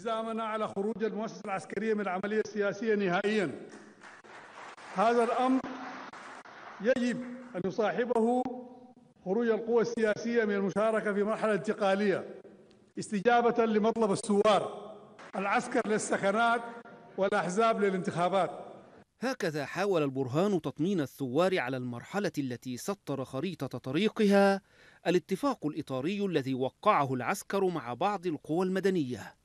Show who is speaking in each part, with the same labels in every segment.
Speaker 1: التزامنا على خروج المؤسسة العسكرية من العملية السياسية نهائيا هذا الأمر يجب أن يصاحبه خروج القوى السياسية من المشاركة في مرحلة انتقالية استجابة لمطلب الثوار العسكر للسكنات والأحزاب للانتخابات
Speaker 2: هكذا حاول البرهان تطمين الثوار على المرحلة التي سطر خريطة طريقها الاتفاق الإطاري الذي وقعه العسكر مع بعض القوى المدنية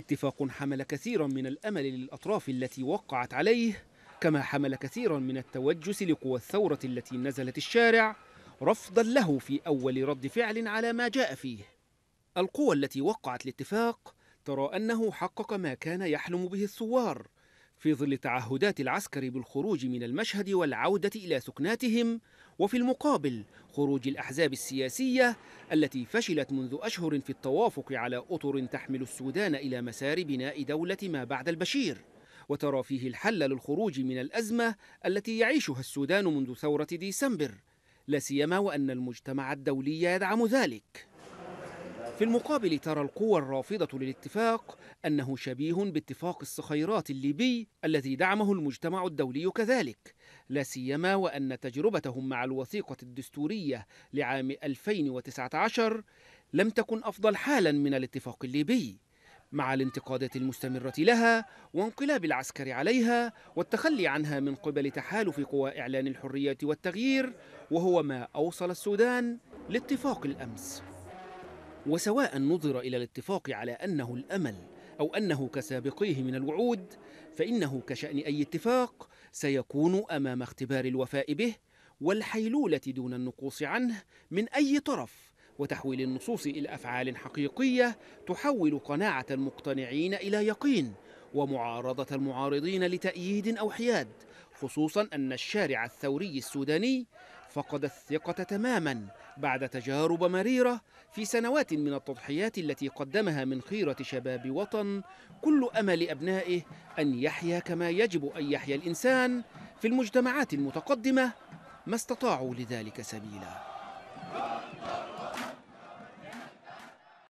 Speaker 2: اتفاق حمل كثيرا من الأمل للأطراف التي وقعت عليه كما حمل كثيرا من التوجس لقوى الثورة التي نزلت الشارع رفضا له في أول رد فعل على ما جاء فيه القوى التي وقعت الاتفاق ترى أنه حقق ما كان يحلم به الثوار في ظل تعهدات العسكر بالخروج من المشهد والعودة إلى سكناتهم وفي المقابل خروج الأحزاب السياسية التي فشلت منذ أشهر في التوافق على أطر تحمل السودان إلى مسار بناء دولة ما بعد البشير وترى فيه الحل للخروج من الأزمة التي يعيشها السودان منذ ثورة ديسمبر لا سيما وأن المجتمع الدولي يدعم ذلك في المقابل ترى القوى الرافضة للاتفاق أنه شبيه باتفاق الصخيرات الليبي الذي دعمه المجتمع الدولي كذلك لا سيما وأن تجربتهم مع الوثيقة الدستورية لعام 2019 لم تكن أفضل حالا من الاتفاق الليبي مع الانتقادات المستمرة لها وانقلاب العسكر عليها والتخلي عنها من قبل تحالف قوى إعلان الحرية والتغيير وهو ما أوصل السودان لاتفاق الأمس وسواء نظر إلى الاتفاق على أنه الأمل أو أنه كسابقيه من الوعود فإنه كشأن أي اتفاق سيكون أمام اختبار الوفاء به والحيلولة دون النقوص عنه من أي طرف وتحويل النصوص إلى أفعال حقيقية تحول قناعة المقتنعين إلى يقين ومعارضة المعارضين لتأييد أو حياد خصوصا أن الشارع الثوري السوداني فقد الثقة تماما بعد تجارب مريرة في سنوات من التضحيات التي قدمها من خيرة شباب وطن كل أمل أبنائه أن يحيا كما يجب أن يحيا الإنسان في المجتمعات المتقدمة ما استطاعوا لذلك سبيلا